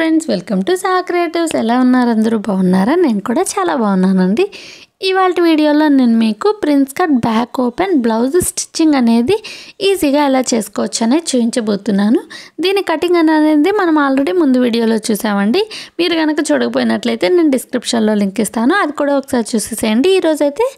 friends welcome to సా creatives ఎలా ఉన్నారు అందరూ బాగున్నారా నేను కూడా చాలా బాగున్నానండి ఇవాళ వీడియోలో నేను మీకు prince cut back open blouse stitching అనేది ఈజీగా ఎలా చేసుకోవచ్చు అనేది చూపించబోతున్నాను దీని కటింగ్ అనేది మనం ఆల్రెడీ ముందు వీడియోలో చూసామండి మీరు కనుక చూడకపోయినట్లయితే నేను డిస్క్రిప్షన్లో లింక్ ఇస్తాను అది కూడా ఒకసారి చూసేసేయండి ఈరోజైతే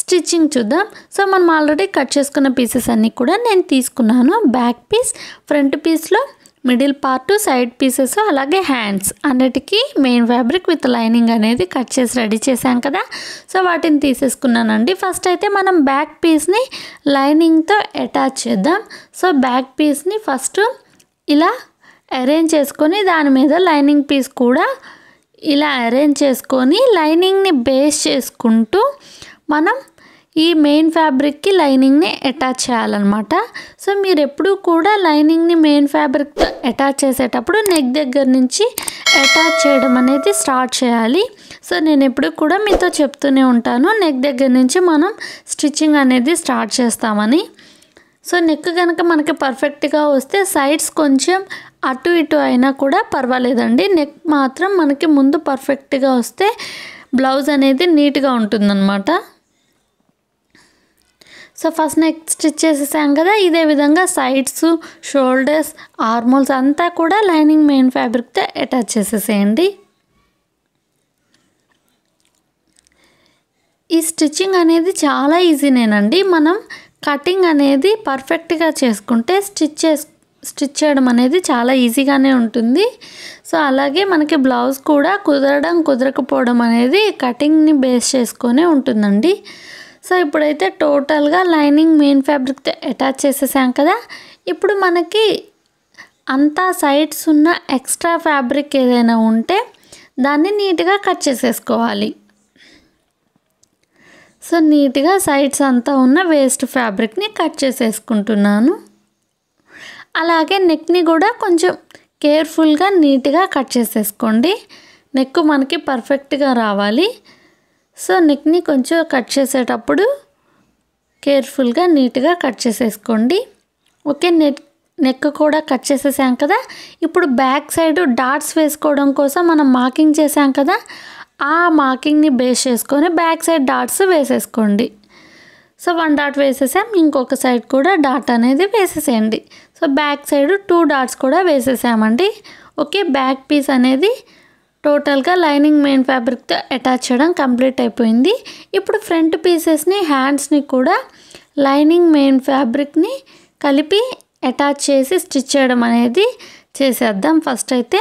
స్టిచ్చింగ్ చూద్దాం సో మనం ఆల్రెడీ కట్ చేసుకున్న పీసెస్ అన్నీ కూడా నేను తీసుకున్నాను బ్యాక్ పీస్ ఫ్రంట్ పీస్లో మిడిల్ పార్ట్ సైడ్ పీసెస్ అలాగే హ్యాండ్స్ అన్నిటికీ మెయిన్ ఫ్యాబ్రిక్ విత్ లైనింగ్ అనేది కట్ చేసి రెడీ చేశాం కదా సో వాటిని తీసేసుకున్నానండి ఫస్ట్ అయితే మనం బ్యాక్ పీస్ని లైనింగ్తో అటాచ్ చేద్దాం సో బ్యాక్ పీస్ని ఫస్ట్ ఇలా అరేంజ్ చేసుకొని దాని మీద లైనింగ్ పీస్ కూడా ఇలా అరేంజ్ చేసుకొని లైనింగ్ని బేస్ చేసుకుంటూ మనం ఈ మెయిన్ ఫ్యాబ్రిక్కి లైనింగ్ని అటాచ్ చేయాలన్నమాట సో మీరు ఎప్పుడూ కూడా లైనింగ్ని మెయిన్ ఫ్యాబ్రిక్తో అటాచ్ చేసేటప్పుడు నెక్ దగ్గర నుంచి అటాచ్ చేయడం అనేది స్టార్ట్ చేయాలి సో నేను ఎప్పుడు కూడా మీతో చెప్తూనే ఉంటాను నెక్ దగ్గర నుంచి మనం స్టిచ్చింగ్ అనేది స్టార్ట్ చేస్తామని సో నెక్ కనుక మనకి పర్ఫెక్ట్గా వస్తే సైడ్స్ కొంచెం అటు ఇటు అయినా కూడా పర్వాలేదండి నెక్ మాత్రం మనకి ముందు పర్ఫెక్ట్గా వస్తే బ్లౌజ్ అనేది నీట్గా ఉంటుందన్నమాట సో ఫస్ట్ నెక్ స్టిచ్ చేసేసాం కదా ఇదే విధంగా సైడ్స్ షోల్డర్స్ ఆర్మోల్స్ అంతా కూడా లైనింగ్ మెయిన్ ఫ్యాబ్రిక్తో అటాచ్ చేసేసేయండి ఈ స్టిచ్చింగ్ అనేది చాలా ఈజీనేనండి మనం కటింగ్ అనేది పర్ఫెక్ట్గా చేసుకుంటే స్టిచ్ చేసు స్టిచ్ చేయడం అనేది చాలా ఈజీగానే ఉంటుంది సో అలాగే మనకి బ్లౌజ్ కూడా కుదరడం కుదరకపోవడం అనేది కటింగ్ని బేస్ చేసుకొని ఉంటుందండి సో ఇప్పుడైతే టోటల్గా లైనింగ్ మెయిన్ ఫ్యాబ్రిక్తో అటాచ్ చేసేసాం కదా ఇప్పుడు మనకి అంతా సైడ్స్ ఉన్న ఎక్స్ట్రా ఫ్యాబ్రిక్ ఏదైనా ఉంటే దాన్ని నీట్గా కట్ చేసేసుకోవాలి సో నీట్గా సైడ్స్ అంతా ఉన్న వేస్ట్ ఫ్యాబ్రిక్ని కట్ చేసేసుకుంటున్నాను అలాగే నెక్ని కూడా కొంచెం కేర్ఫుల్గా నీట్గా కట్ చేసేసుకోండి నెక్ మనకి పర్ఫెక్ట్గా రావాలి సో నెక్ని కొంచెం కట్ చేసేటప్పుడు కేర్ఫుల్గా నీట్గా కట్ చేసేసుకోండి ఓకే నెక్ నెక్ కూడా కట్ చేసేసాం కదా ఇప్పుడు బ్యాక్ సైడ్ డాట్స్ వేసుకోవడం కోసం మనం మార్కింగ్ చేసాం కదా ఆ మార్కింగ్ని బేస్ చేసుకొని బ్యాక్ సైడ్ డాట్స్ వేసేసుకోండి సో వన్ డాట్ వేసేసాం ఇంకొక సైడ్ కూడా డాట్ అనేది వేసేసేయండి so back side two dots కూడా వేసేసామండి ఓకే బ్యాక్ పీస్ అనేది టోటల్గా లైనింగ్ మెయిన్ ఫ్యాబ్రిక్తో అటాచ్ చేయడం కంప్లీట్ అయిపోయింది ఇప్పుడు ఫ్రంట్ పీసెస్ని హ్యాండ్స్ని కూడా లైనింగ్ మెయిన్ ఫ్యాబ్రిక్ని కలిపి అటాచ్ చేసి స్టిచ్ చేయడం అనేది చేసేద్దాం ఫస్ట్ అయితే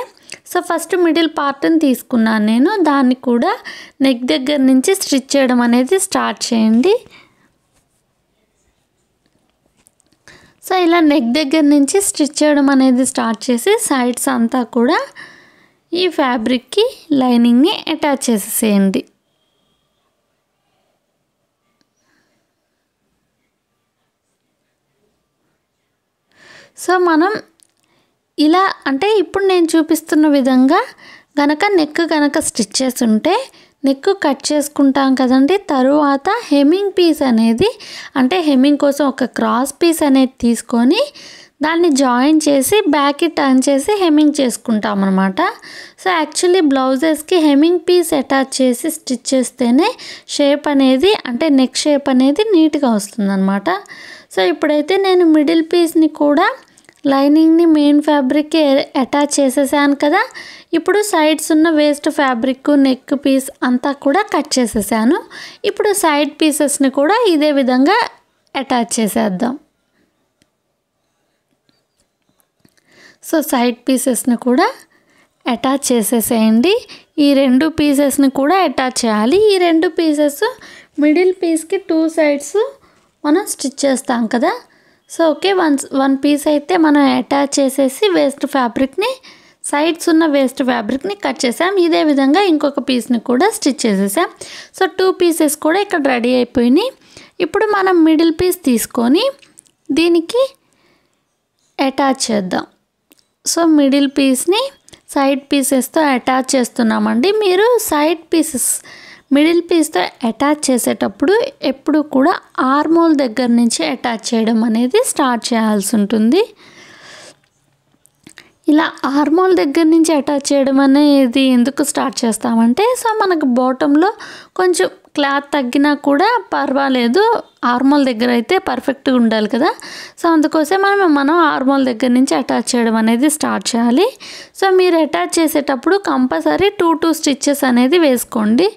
సో ఫస్ట్ మిడిల్ పార్ట్ని తీసుకున్నాను నేను దాన్ని కూడా నెక్ దగ్గర నుంచి స్టిచ్ చేయడం అనేది స్టార్ట్ చేయండి సో ఇలా నెక్ దగ్గర నుంచి స్టిచ్ చేయడం అనేది స్టార్ట్ చేసి సైడ్స్ అంతా కూడా ఈ ఫ్యాబ్రిక్కి లైనింగ్ని అటాచ్ చేసేసేయండి సో మనం ఇలా అంటే ఇప్పుడు నేను చూపిస్తున్న విధంగా గనక నెక్ గనక స్టిచ్ ఉంటే నెక్ కట్ చేసుకుంటాం కదండి తరువాత హెమ్మింగ్ పీస్ అనేది అంటే హెమ్మింగ్ కోసం ఒక క్రాస్ పీస్ అనేది తీసుకొని దాన్ని జాయిన్ చేసి బ్యాక్కి టర్న్ చేసి హెమ్మింగ్ చేసుకుంటాం అనమాట సో యాక్చువల్లీ బ్లౌజెస్కి హెమ్మింగ్ పీస్ అటాచ్ చేసి స్టిచ్ చేస్తేనే షేప్ అనేది అంటే నెక్ షేప్ అనేది నీట్గా వస్తుందన్నమాట సో ఇప్పుడైతే నేను మిడిల్ పీస్ని కూడా లైనింగ్ని మెయిన్ ఫ్యాబ్రిక్కి అటాచ్ చేసేసాను కదా ఇప్పుడు సైడ్స్ ఉన్న వేస్ట్ ఫ్యాబ్రిక్ నెక్ పీస్ అంతా కూడా కట్ చేసేసాను ఇప్పుడు సైడ్ పీసెస్ని కూడా ఇదే విధంగా అటాచ్ చేసేద్దాం సో సైడ్ పీసెస్ని కూడా అటాచ్ చేసేసేయండి ఈ రెండు పీసెస్ని కూడా అటాచ్ చేయాలి ఈ రెండు పీసెస్ మిడిల్ పీస్కి టూ సైడ్స్ మనం స్టిచ్ చేస్తాం కదా so okay one one piece అయితే మనం అటాచ్ చేసేసి వేస్ట్ ఫ్యాబ్రిక్ని సైడ్స్ ఉన్న వేస్ట్ ఫ్యాబ్రిక్ని కట్ చేసాం ఇదే విధంగా ఇంకొక పీస్ని కూడా స్టిచ్ చేసేసాం సో టూ పీసెస్ కూడా ఇక్కడ రెడీ అయిపోయినాయి ఇప్పుడు మనం మిడిల్ పీస్ తీసుకొని దీనికి అటాచ్ చేద్దాం సో మిడిల్ పీస్ని సైడ్ పీసెస్తో అటాచ్ చేస్తున్నామండి మీరు సైడ్ పీసెస్ మిడిల్ పీస్తో అటాచ్ చేసేటప్పుడు ఎప్పుడు కూడా ఆర్మోల్ దగ్గర నుంచి అటాచ్ చేయడం అనేది స్టార్ట్ చేయాల్సి ఉంటుంది ఇలా ఆర్మోల్ దగ్గర నుంచి అటాచ్ చేయడం అనేది ఎందుకు స్టార్ట్ చేస్తామంటే సో మనకు బాటంలో కొంచెం క్లాత్ తగ్గినా కూడా పర్వాలేదు ఆర్మోల్ దగ్గర అయితే పర్ఫెక్ట్గా ఉండాలి కదా సో అందుకోసం మనం మనం ఆర్మోల్ దగ్గర నుంచి అటాచ్ చేయడం అనేది స్టార్ట్ చేయాలి సో మీరు అటాచ్ చేసేటప్పుడు కంపల్సరీ టూ టూ స్టిచ్చెస్ అనేది వేసుకోండి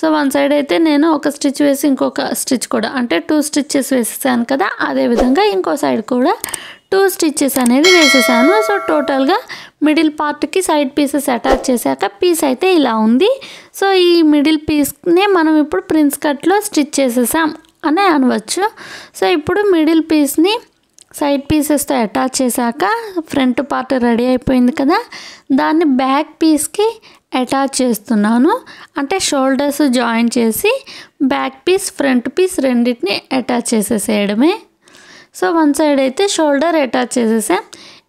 సో వన్ సైడ్ అయితే నేను ఒక స్టిచ్ వేసి ఇంకొక స్టిచ్ కూడా అంటే టూ స్టిచ్చెస్ వేసేసాను కదా అదేవిధంగా ఇంకో సైడ్ కూడా టూ స్టిచ్చెస్ అనేది వేసేసాను సో టోటల్గా మిడిల్ పార్ట్కి సైడ్ పీసెస్ అటాచ్ చేశాక పీస్ అయితే ఇలా ఉంది సో ఈ మిడిల్ పీస్నే మనం ఇప్పుడు ప్రిన్స్ కట్లో స్టిచ్ చేసేసాం అని అనవచ్చు సో ఇప్పుడు మిడిల్ పీస్ని సైడ్ పీసెస్తో అటాచ్ చేశాక ఫ్రంట్ పార్ట్ రెడీ అయిపోయింది కదా దాన్ని బ్యాక్ పీస్కి అటాచ్ చేస్తున్నాను అంటే షోల్డర్స్ జాయిన్ చేసి బ్యాక్ పీస్ ఫ్రంట్ పీస్ రెండింటిని అటాచ్ చేసేసేయడమే సో వన్ సైడ్ అయితే షోల్డర్ అటాచ్ చేసేసాం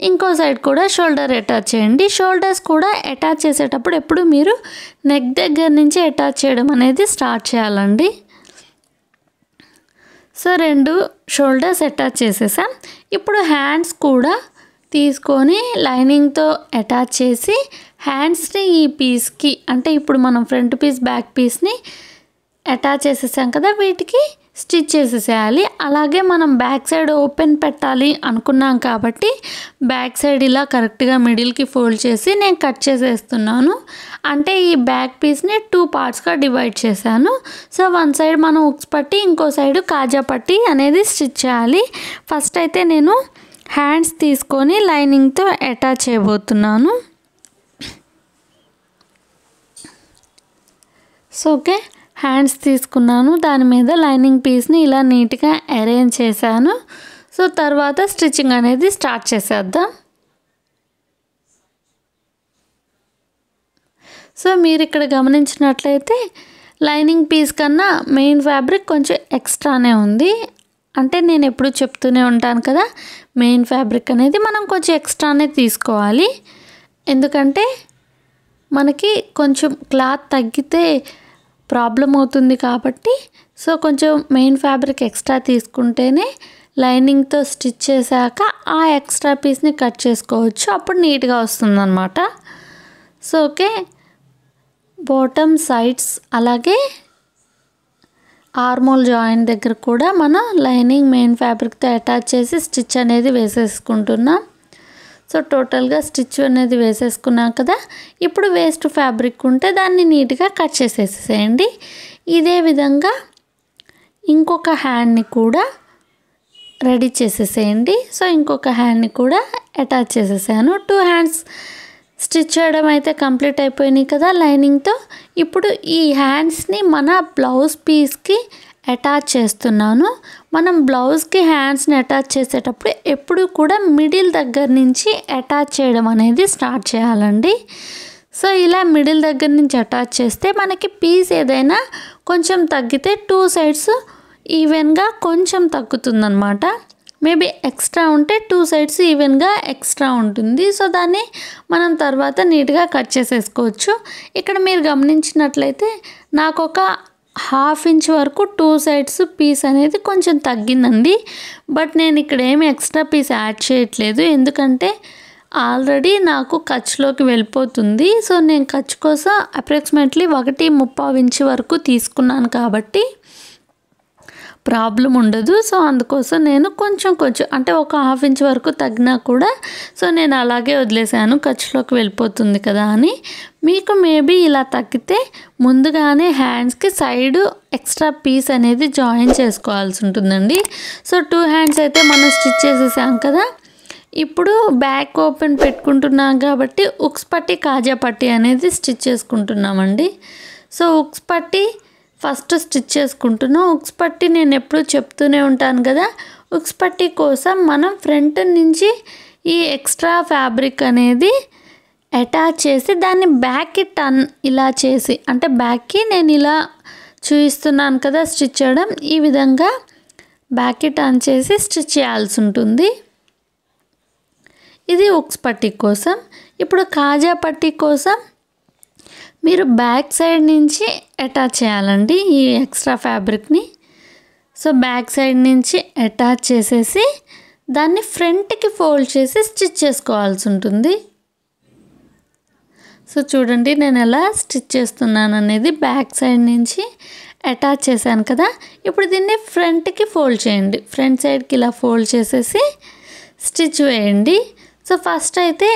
ఇంకో సైడ్ కూడా షోల్డర్ అటాచ్ చేయండి షోల్డర్స్ కూడా అటాచ్ చేసేటప్పుడు ఎప్పుడు మీరు నెక్ దగ్గర నుంచి అటాచ్ చేయడం అనేది స్టార్ట్ చేయాలండి సో రెండు షోల్డర్స్ అటాచ్ చేసేసాం ఇప్పుడు హ్యాండ్స్ కూడా తీసుకొని లైనింగ్తో అటాచ్ చేసి హ్యాండ్స్ని ఈ పీస్కి అంటే ఇప్పుడు మనం ఫ్రంట్ పీస్ బ్యాక్ పీస్ని అటాచ్ చేసేసాం కదా వీటికి స్టిచ్ చేసేసేయాలి అలాగే మనం బ్యాక్ సైడ్ ఓపెన్ పెట్టాలి అనుకున్నాం కాబట్టి బ్యాక్ సైడ్ ఇలా కరెక్ట్గా మిడిల్కి ఫోల్డ్ చేసి నేను కట్ చేసేస్తున్నాను అంటే ఈ బ్యాక్ పీస్ని టూ పార్ట్స్గా డివైడ్ చేశాను సో వన్ సైడ్ మనం ఉక్స్ పట్టి ఇంకో సైడ్ కాజా పట్టి అనేది స్టిచ్ చేయాలి ఫస్ట్ అయితే నేను హ్యాండ్స్ తీసుకొని లైనింగ్తో అటాచ్ చేయబోతున్నాను సో ఓకే హ్యాండ్స్ తీసుకున్నాను దాని మీద లైనింగ్ పీస్ని ఇలా నీట్గా అరేంజ్ చేశాను సో తర్వాత స్టిచ్చింగ్ అనేది స్టార్ట్ చేసేద్దాం సో మీరు ఇక్కడ గమనించినట్లయితే లైనింగ్ పీస్ కన్నా మెయిన్ ఫ్యాబ్రిక్ కొంచెం ఎక్స్ట్రానే ఉంది అంటే నేను ఎప్పుడు చెప్తూనే ఉంటాను కదా మెయిన్ ఫ్యాబ్రిక్ అనేది మనం కొంచెం ఎక్స్ట్రానే తీసుకోవాలి ఎందుకంటే మనకి కొంచెం క్లాత్ తగ్గితే ప్రాబ్లం అవుతుంది కాబట్టి సో కొంచెం మెయిన్ ఫ్యాబ్రిక్ ఎక్స్ట్రా తీసుకుంటేనే లైనింగ్తో స్టిచ్ చేశాక ఆ ఎక్స్ట్రా పీస్ని కట్ చేసుకోవచ్చు అప్పుడు నీట్గా వస్తుందన్నమాట సో ఓకే బాటమ్ సైడ్స్ అలాగే ఆర్మోల్ జాయింట్ దగ్గర కూడా మనం లైనింగ్ మెయిన్ ఫ్యాబ్రిక్తో అటాచ్ చేసి స్టిచ్ అనేది వేసేసుకుంటున్నాం సో టోటల్గా స్టిచ్ అనేది వేసేసుకున్నాం కదా ఇప్పుడు వేస్ట్ ఫ్యాబ్రిక్ ఉంటే దాన్ని నీట్గా కట్ చేసేసేయండి ఇదే విధంగా ఇంకొక హ్యాండ్ని కూడా రెడీ చేసేసేయండి సో ఇంకొక హ్యాండ్ని కూడా అటాచ్ చేసేసాను టూ హ్యాండ్స్ స్టిచ్ చేయడం అయితే కంప్లీట్ అయిపోయినాయి కదా లైనింగ్తో ఇప్పుడు ఈ హ్యాండ్స్ని మన బ్లౌజ్ పీస్కి అటాచ్ చేస్తున్నాను మనం బ్లౌజ్కి హ్యాండ్స్ని అటాచ్ చేసేటప్పుడు ఎప్పుడు కూడా మిడిల్ దగ్గర నుంచి అటాచ్ చేయడం అనేది స్టార్ట్ చేయాలండి సో ఇలా మిడిల్ దగ్గర నుంచి అటాచ్ చేస్తే మనకి పీస్ ఏదైనా కొంచెం తగ్గితే టూ సైడ్స్ ఈవెన్గా కొంచెం తగ్గుతుందనమాట మేబీ ఎక్స్ట్రా ఉంటే టూ సైడ్స్ ఈవెన్గా ఎక్స్ట్రా ఉంటుంది సో దాన్ని మనం తర్వాత నీట్గా కట్ చేసేసుకోవచ్చు ఇక్కడ మీరు గమనించినట్లయితే నాకు ఒక హాఫ్ ఇంచ్ వరకు టూ సైడ్స్ పీస్ అనేది కొంచెం తగ్గిందండి బట్ నేను ఇక్కడ ఏమి ఎక్స్ట్రా పీస్ యాడ్ చేయట్లేదు ఎందుకంటే ఆల్రెడీ నాకు ఖర్చులోకి వెళ్ళిపోతుంది సో నేను ఖర్చు కోసం అప్రాక్సిమేట్లీ ఒకటి ముప్పావు ఇంచ్ వరకు తీసుకున్నాను కాబట్టి ప్రాబ్లం ఉండదు సో అందుకోసం నేను కొంచెం కొంచెం అంటే ఒక హాఫ్ ఇంచ్ వరకు తగ్గినా కూడా సో నేను అలాగే వదిలేసాను ఖర్చులోకి వెళ్ళిపోతుంది కదా అని మీకు మేబీ ఇలా తగ్గితే ముందుగానే హ్యాండ్స్కి సైడ్ ఎక్స్ట్రా పీస్ అనేది జాయిన్ చేసుకోవాల్సి ఉంటుందండి సో టూ హ్యాండ్స్ అయితే మనం స్టిచ్ చేసేసాం కదా ఇప్పుడు బ్యాక్ ఓపెన్ పెట్టుకుంటున్నాం కాబట్టి ఉక్స్ పట్టి కాజా పట్టి అనేది స్టిచ్ చేసుకుంటున్నామండి సో ఉక్స్ పట్టి ఫస్ట్ స్టిచ్ చేసుకుంటున్నాం ఉక్స్ పట్టి నేను ఎప్పుడూ చెప్తూనే ఉంటాను కదా ఉక్స్ పట్టి కోసం మనం ఫ్రంట్ నుంచి ఈ ఎక్స్ట్రా ఫ్యాబ్రిక్ అనేది అటాచ్ చేసి దాన్ని బ్యాక్కి టన్ ఇలా చేసి అంటే బ్యాక్కి నేను ఇలా చూపిస్తున్నాను కదా స్టిచ్ చేయడం ఈ విధంగా బ్యాక్కి టర్న్ చేసి స్టిచ్ చేయాల్సి ఉంటుంది ఇది ఉక్స్ పట్టి కోసం ఇప్పుడు కాజా పట్టి కోసం మీరు బ్యాక్ సైడ్ నుంచి అటాచ్ చేయాలండి ఈ ఎక్స్ట్రా ఫ్యాబ్రిక్ని సో బ్యాక్ సైడ్ నుంచి అటాచ్ చేసేసి దాన్ని ఫ్రంట్కి ఫోల్డ్ చేసి స్టిచ్ చేసుకోవాల్సి ఉంటుంది సో చూడండి నేను ఎలా స్టిచ్ చేస్తున్నాను అనేది బ్యాక్ సైడ్ నుంచి అటాచ్ చేశాను కదా ఇప్పుడు దీన్ని ఫ్రంట్కి ఫోల్డ్ చేయండి ఫ్రంట్ సైడ్కి ఇలా ఫోల్డ్ చేసేసి స్టిచ్ వేయండి సో ఫస్ట్ అయితే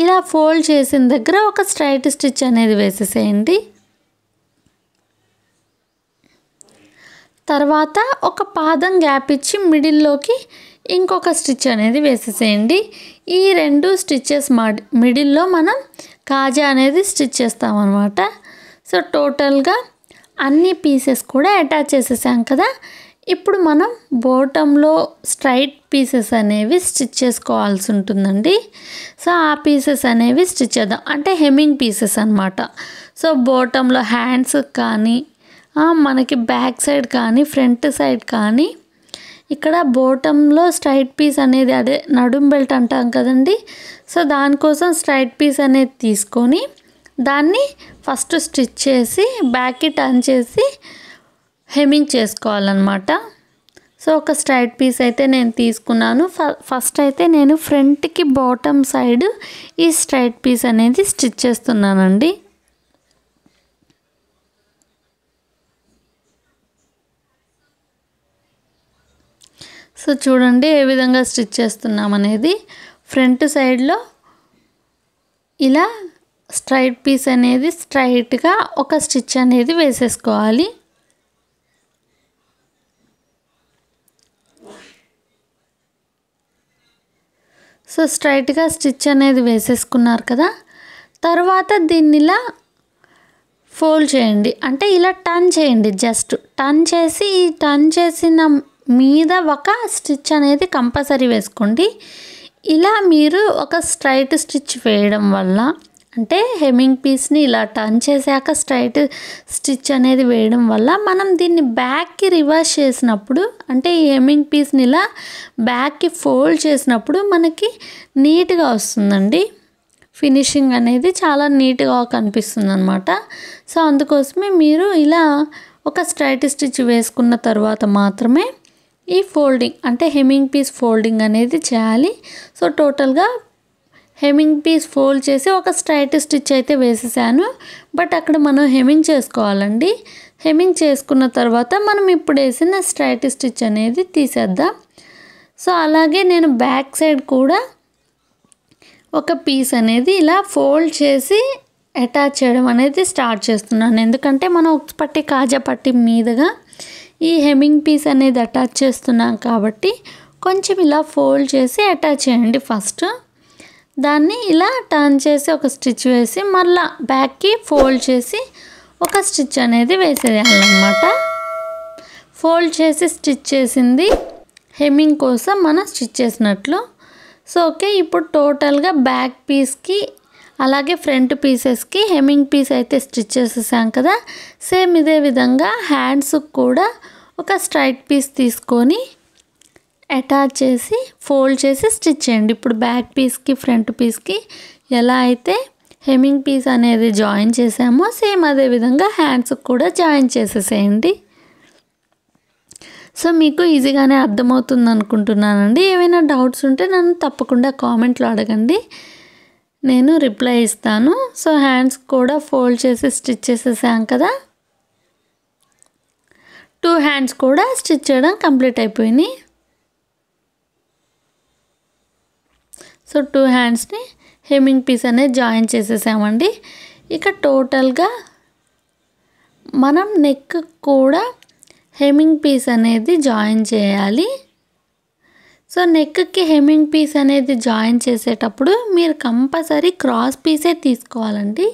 ఇలా ఫోల్డ్ చేసిన దగ్గర ఒక స్ట్రైట్ స్టిచ్ అనేది వేసేసేయండి తర్వాత ఒక పాదం గ్యాప్ ఇచ్చి మిడిల్లోకి ఇంకొక స్టిచ్ అనేది వేసేసేయండి ఈ రెండు స్టిచ్చెస్ మిడిల్లో మనం కాజా అనేది స్టిచ్ చేస్తామన్నమాట సో టోటల్గా అన్ని పీసెస్ కూడా అటాచ్ చేసేసాం కదా ఇప్పుడు మనం బోటంలో స్ట్రైట్ పీసెస్ అనేవి స్టిచ్ చేసుకోవాల్సి ఉంటుందండి సో ఆ పీసెస్ అనేవి స్టిచ్ చేద్దాం అంటే హెమ్మింగ్ పీసెస్ అనమాట సో బోటంలో హ్యాండ్స్ కానీ మనకి బ్యాక్ సైడ్ కానీ ఫ్రంట్ సైడ్ కానీ ఇక్కడ బోటంలో స్ట్రైట్ పీస్ అనేది అదే నడుం బెల్ట్ అంటాం కదండి సో దానికోసం స్ట్రైట్ పీస్ అనేది తీసుకొని దాన్ని ఫస్ట్ స్టిచ్ చేసి బ్యాక్కి టర్న్ చేసి హెమింగ్ చేసుకోవాలన్నమాట సో ఒక స్ట్రైట్ పీస్ అయితే నేను తీసుకున్నాను ఫస్ట్ అయితే నేను ఫ్రంట్కి బాటమ్ సైడ్ ఈ స్ట్రైట్ పీస్ అనేది స్టిచ్ చేస్తున్నానండి సో చూడండి ఏ విధంగా స్టిచ్ చేస్తున్నాం అనేది ఫ్రంట్ సైడ్లో ఇలా స్ట్రైట్ పీస్ అనేది స్ట్రైట్గా ఒక స్టిచ్ అనేది వేసేసుకోవాలి సో స్ట్రైట్గా స్టిచ్ అనేది వేసేసుకున్నారు కదా తర్వాత దీన్నిలా ఫోల్డ్ చేయండి అంటే ఇలా టర్న్ చేయండి జస్ట్ టర్న్ చేసి ఈ టర్న్ చేసిన మీద ఒక స్టిచ్ అనేది కంపల్సరీ వేసుకోండి ఇలా మీరు ఒక స్ట్రైట్ స్టిచ్ వేయడం వల్ల అంటే హెమ్మింగ్ పీస్ని ఇలా టర్న్ చేశాక స్ట్రైట్ స్టిచ్ అనేది వేయడం వల్ల మనం దీన్ని బ్యాక్కి రివర్స్ చేసినప్పుడు అంటే ఈ హెమ్మింగ్ పీస్ని ఇలా బ్యాక్కి ఫోల్డ్ చేసినప్పుడు మనకి నీట్గా వస్తుందండి ఫినిషింగ్ అనేది చాలా నీట్గా కనిపిస్తుంది అనమాట సో అందుకోసమే మీరు ఇలా ఒక స్ట్రైట్ స్టిచ్ వేసుకున్న తర్వాత మాత్రమే ఈ ఫోల్డింగ్ అంటే హెమ్మింగ్ పీస్ ఫోల్డింగ్ అనేది చేయాలి సో టోటల్గా హెమింగ్ పీస్ ఫోల్డ్ చేసి ఒక స్ట్రైట్ స్టిచ్ అయితే వేసేసాను బట్ అక్కడ మనం హెమింగ్ చేసుకోవాలండి హెమింగ్ చేసుకున్న తర్వాత మనం ఇప్పుడు వేసిన స్ట్రైట్ స్టిచ్ అనేది తీసేద్దాం సో అలాగే నేను బ్యాక్ సైడ్ కూడా ఒక పీస్ అనేది ఇలా ఫోల్డ్ చేసి అటాచ్ చేయడం అనేది స్టార్ట్ చేస్తున్నాను ఎందుకంటే మనం ఉక్స్ పట్టి కాజా పట్టి మీదుగా ఈ హెమింగ్ పీస్ అనేది అటాచ్ చేస్తున్నాం కాబట్టి కొంచెం ఇలా ఫోల్డ్ చేసి అటాచ్ చేయండి ఫస్ట్ దాన్ని ఇలా టర్న్ చేసి ఒక స్టిచ్ వేసి మళ్ళా బ్యాక్కి ఫోల్డ్ చేసి ఒక స్టిచ్ అనేది వేసేయాలన్నమాట ఫోల్డ్ చేసి స్టిచ్ చేసింది హెమ్మింగ్ కోసం మనం స్టిచ్ చేసినట్లు సో ఓకే ఇప్పుడు టోటల్గా బ్యాక్ పీస్కి అలాగే ఫ్రంట్ పీసెస్కి హెమ్మింగ్ పీస్ అయితే స్టిచ్ చేసేసాం కదా సేమ్ ఇదే విధంగా హ్యాండ్స్కి కూడా ఒక స్ట్రైట్ పీస్ తీసుకొని అటాచ్ చేసి ఫోల్డ్ చేసి స్టిచ్ చేయండి ఇప్పుడు బ్యాక్ పీస్కి ఫ్రంట్ పీస్కి ఎలా అయితే హెమింగ్ పీస్ అనేది జాయిన్ చేసామో సేమ్ అదే విధంగా హ్యాండ్స్కి కూడా జాయిన్ చేసేసేయండి సో మీకు ఈజీగానే అర్థమవుతుంది అనుకుంటున్నానండి ఏమైనా డౌట్స్ ఉంటే నన్ను తప్పకుండా కామెంట్లో అడగండి నేను రిప్లై ఇస్తాను సో హ్యాండ్స్ కూడా ఫోల్డ్ చేసి స్టిచ్ చేసేసాం కదా టూ హ్యాండ్స్ కూడా స్టిచ్ చేయడం కంప్లీట్ అయిపోయినాయి సో టూ హ్యాండ్స్ని హెమ్మింగ్ పీస్ అనేది జాయిన్ చేసేసామండి ఇక టోటల్గా మనం నెక్ కూడా హెమ్మింగ్ పీస్ అనేది జాయిన్ చేయాలి సో నెక్కి హెమ్మింగ్ పీస్ అనేది జాయిన్ చేసేటప్పుడు మీరు కంపల్సరీ క్రాస్ పీసే తీసుకోవాలండి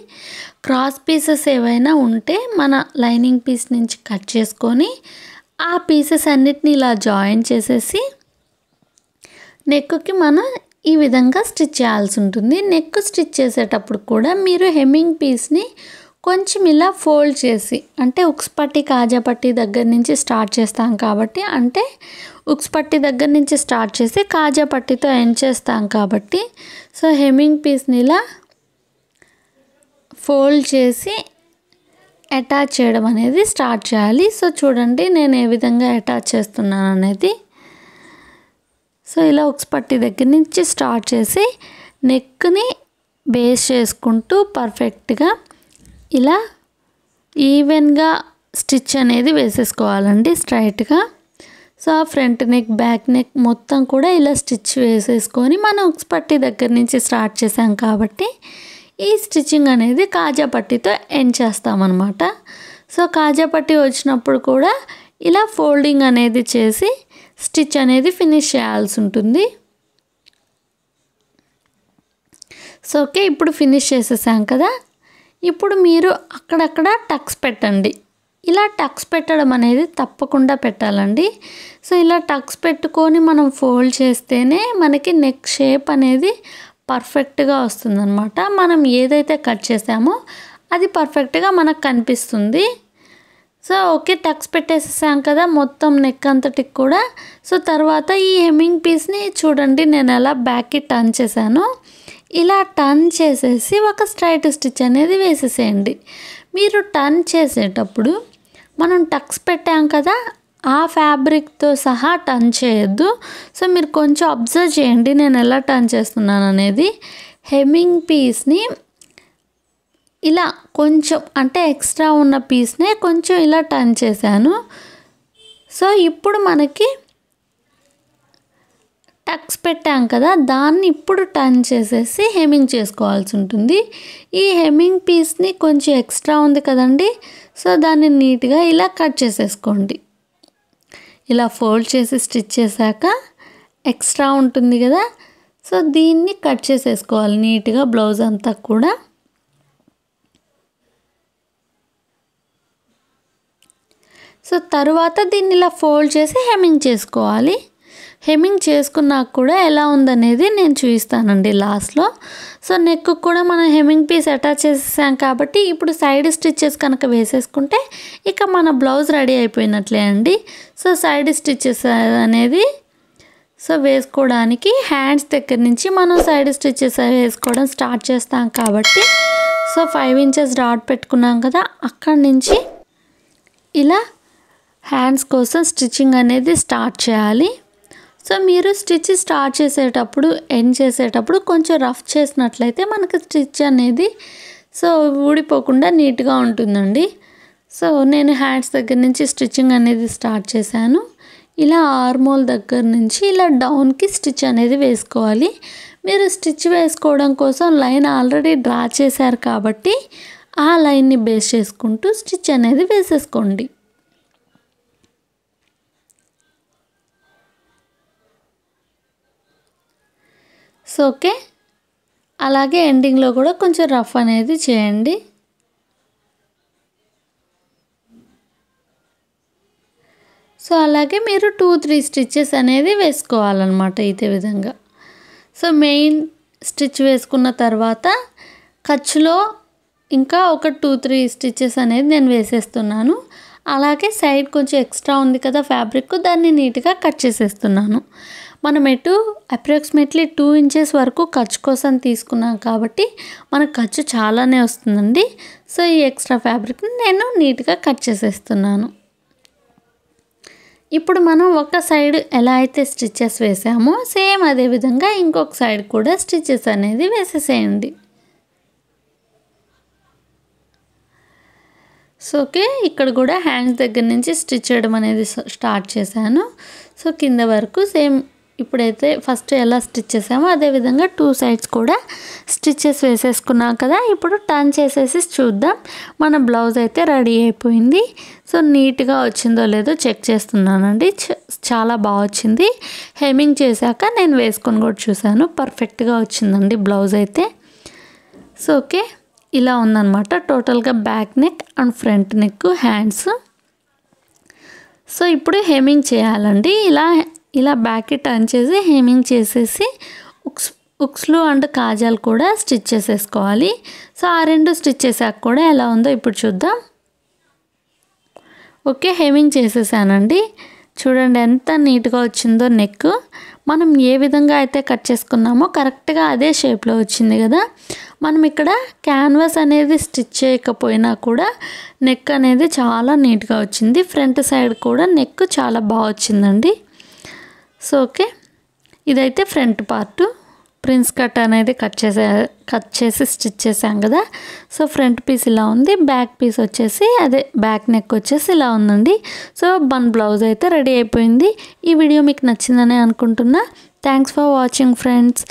క్రాస్ పీసెస్ ఏవైనా ఉంటే మన లైనింగ్ పీస్ నుంచి కట్ చేసుకొని ఆ పీసెస్ అన్నిటిని ఇలా జాయిన్ చేసేసి నెక్కి మన ఈ విధంగా స్టిచ్ చేయాల్సి ఉంటుంది నెక్ స్టిచ్ చేసేటప్పుడు కూడా మీరు హెమ్మింగ్ పీస్ని కొంచెం ఇలా ఫోల్డ్ చేసి అంటే ఉక్స్ పట్టి కాజా పట్టి దగ్గర నుంచి స్టార్ట్ చేస్తాం కాబట్టి అంటే ఉక్స్ పట్టి దగ్గర నుంచి స్టార్ట్ చేసి కాజా పట్టితో ఎండ్ చేస్తాం కాబట్టి సో హెమ్మింగ్ పీస్ని ఇలా ఫోల్డ్ చేసి అటాచ్ చేయడం అనేది స్టార్ట్ చేయాలి సో చూడండి నేను ఏ విధంగా అటాచ్ చేస్తున్నాను అనేది సో ఇలా ఒక పట్టి దగ్గర నుంచి స్టార్ట్ చేసి నెక్ని బేస్ చేసుకుంటూ పర్ఫెక్ట్గా ఇలా ఈవెన్గా స్టిచ్ అనేది వేసేసుకోవాలండి స్ట్రైట్గా సో ఆ ఫ్రంట్ నెక్ బ్యాక్ నెక్ మొత్తం కూడా ఇలా స్టిచ్ వేసేసుకొని మనం ఒక పట్టి దగ్గర నుంచి స్టార్ట్ చేసాం కాబట్టి ఈ స్టిచ్చింగ్ అనేది కాజా పట్టితో ఎండ్ చేస్తామన్నమాట సో కాజా పట్టి వచ్చినప్పుడు కూడా ఇలా ఫోల్డింగ్ అనేది చేసి స్టిచ్ అనేది ఫినిష్ చేయాల్సి ఉంటుంది సో ఓకే ఇప్పుడు ఫినిష్ చేసేసాం కదా ఇప్పుడు మీరు అక్కడక్కడ టక్స్ పెట్టండి ఇలా టక్స్ పెట్టడం అనేది తప్పకుండా పెట్టాలండి సో ఇలా టక్స్ పెట్టుకొని మనం ఫోల్డ్ చేస్తేనే మనకి నెక్ షేప్ అనేది పర్ఫెక్ట్గా వస్తుందన్నమాట మనం ఏదైతే కట్ చేసామో అది పర్ఫెక్ట్గా మనకు కనిపిస్తుంది సో ఓకే టక్స్ పెట్టేసేసాం కదా మొత్తం నెక్ అంతటికి కూడా సో తర్వాత ఈ హెమ్మింగ్ పీస్ని చూడండి నేను ఎలా బ్యాక్కి టర్న్ చేశాను ఇలా టర్న్ చేసేసి ఒక స్ట్రైట్ స్టిచ్ అనేది వేసేసేయండి మీరు టర్న్ చేసేటప్పుడు మనం టక్స్ పెట్టాం కదా ఆ ఫ్యాబ్రిక్తో సహా టర్న్ చేయొద్దు సో మీరు కొంచెం అబ్జర్వ్ చేయండి నేను ఎలా టర్న్ చేస్తున్నాను అనేది హెమ్మింగ్ పీస్ని ఇలా కొంచెం అంటే ఎక్స్ట్రా ఉన్న పీస్నే కొంచెం ఇలా టర్న్ చేశాను సో ఇప్పుడు మనకి టక్స్ పెట్టాం కదా దాన్ని ఇప్పుడు టర్న్ చేసేసి హెమ్మింగ్ చేసుకోవాల్సి ఉంటుంది ఈ హెమ్మింగ్ పీస్ని కొంచెం ఎక్స్ట్రా ఉంది కదండి సో దాన్ని నీట్గా ఇలా కట్ చేసేసుకోండి ఇలా ఫోల్డ్ చేసి స్టిచ్ చేశాక ఎక్స్ట్రా ఉంటుంది కదా సో దీన్ని కట్ చేసేసుకోవాలి నీట్గా బ్లౌజ్ అంతా కూడా సో తర్వాత దీన్ని ఇలా ఫోల్డ్ చేసి హెమ్మింగ్ చేసుకోవాలి హెమ్మింగ్ చేసుకున్నాక కూడా ఎలా ఉందనేది నేను చూపిస్తానండి లాస్ట్లో సో నెక్ కూడా మనం హెమ్మింగ్ పీస్ అటాచ్ చేసేసాం కాబట్టి ఇప్పుడు సైడ్ స్టిచ్చెస్ కనుక వేసేసుకుంటే ఇక మన బ్లౌజ్ రెడీ అయిపోయినట్లే అండి సో సైడ్ స్టిచ్చెస్ అనేది సో వేసుకోవడానికి హ్యాండ్స్ దగ్గర నుంచి మనం సైడ్ స్టిచ్చెస్ వేసుకోవడం స్టార్ట్ చేస్తాం కాబట్టి సో ఫైవ్ ఇంచెస్ డాట్ పెట్టుకున్నాం కదా అక్కడి నుంచి ఇలా హ్యాండ్స్ కోసం స్టిచ్చింగ్ అనేది స్టార్ట్ చేయాలి సో మీరు స్టిచ్ స్టార్ట్ చేసేటప్పుడు ఎండ్ చేసేటప్పుడు కొంచెం రఫ్ చేసినట్లయితే మనకు స్టిచ్ అనేది సో ఊడిపోకుండా నీట్గా ఉంటుందండి సో నేను హ్యాండ్స్ దగ్గర నుంచి స్టిచ్చింగ్ అనేది స్టార్ట్ చేశాను ఇలా ఆర్మోల్ దగ్గర నుంచి ఇలా డౌన్కి స్టిచ్ అనేది వేసుకోవాలి మీరు స్టిచ్ వేసుకోవడం కోసం లైన్ ఆల్రెడీ డ్రా చేశారు కాబట్టి ఆ లైన్ని బేస్ చేసుకుంటూ స్టిచ్ అనేది వేసేసుకోండి సో ఓకే అలాగే ఎండింగ్లో కూడా కొంచెం రఫ్ అనేది చేయండి సో అలాగే మీరు టూ త్రీ స్టిచ్చెస్ అనేది వేసుకోవాలన్నమాట ఇదే విధంగా సో మెయిన్ స్టిచ్ వేసుకున్న తర్వాత ఖర్చులో ఇంకా ఒక టూ త్రీ స్టిచ్చెస్ అనేది నేను వేసేస్తున్నాను అలాగే సైడ్ కొంచెం ఎక్స్ట్రా ఉంది కదా ఫ్యాబ్రిక్ దాన్ని నీట్గా కట్ చేసేస్తున్నాను మనం ఎటు అప్రాక్సిమేట్లీ టూ ఇంచెస్ వరకు ఖర్చు కోసం తీసుకున్నాం కాబట్టి మనకు ఖర్చు చాలానే వస్తుందండి సో ఈ ఎక్స్ట్రా ఫ్యాబ్రిక్ని నేను నీట్గా కట్ చేసేస్తున్నాను ఇప్పుడు మనం ఒక సైడ్ ఎలా అయితే స్టిచ్చెస్ వేసామో సేమ్ అదే విధంగా ఇంకొక సైడ్ కూడా స్టిచ్చెస్ అనేది వేసేసేయండి సో ఓకే ఇక్కడ కూడా హ్యాండ్స్ దగ్గర నుంచి స్టిచ్ చేయడం అనేది స్టార్ట్ చేశాను సో కింద వరకు సేమ్ ఇప్పుడైతే ఫస్ట్ ఎలా స్టిచ్ చేసామో అదేవిధంగా టూ సైడ్స్ కూడా స్టిచ్చెస్ వేసేసుకున్నాం కదా ఇప్పుడు టర్న్ చేసేసి చూద్దాం మన బ్లౌజ్ అయితే రెడీ అయిపోయింది సో నీట్గా వచ్చిందో లేదో చెక్ చేస్తున్నానండి చాలా బాగా వచ్చింది హెమింగ్ చేశాక నేను వేసుకొని కూడా చూశాను పర్ఫెక్ట్గా వచ్చిందండి బ్లౌజ్ అయితే సో ఓకే ఇలా ఉందన్నమాట టోటల్గా back neck and front neck hands so ఇప్పుడు హెమింగ్ చేయాలండి ఇలా ఇలా బ్యాక్కి టర్న్ చేసి హేమింగ్ చేసేసి ఉక్స్ ఉక్స్లు అండ్ కాజాలు కూడా స్టిచ్ చేసేసుకోవాలి సో ఆ రెండు స్టిచ్ చేసాక కూడా ఎలా ఉందో ఇప్పుడు చూద్దాం ఓకే హేమింగ్ చేసేసానండి చూడండి ఎంత నీట్గా వచ్చిందో నెక్ మనం ఏ విధంగా అయితే కట్ చేసుకున్నామో కరెక్ట్గా అదే షేప్లో వచ్చింది కదా మనం ఇక్కడ క్యాన్వాస్ అనేది స్టిచ్ చేయకపోయినా కూడా నెక్ అనేది చాలా నీట్గా వచ్చింది ఫ్రంట్ సైడ్ కూడా నెక్ చాలా బాగా వచ్చిందండి సో ఓకే ఇదైతే ఫ్రంట్ పార్ట్ ప్రిన్స్ కట్ అనేది కట్ చేసే కట్ చేసి స్టిచ్ చేసాం కదా సో ఫ్రంట్ పీస్ ఇలా ఉంది బ్యాక్ పీస్ వచ్చేసి అదే బ్యాక్ నెక్ వచ్చేసి ఇలా ఉందండి సో బన్ బ్లౌజ్ అయితే రెడీ అయిపోయింది ఈ వీడియో మీకు నచ్చిందని అనుకుంటున్నా థ్యాంక్స్ ఫర్ వాచింగ్ ఫ్రెండ్స్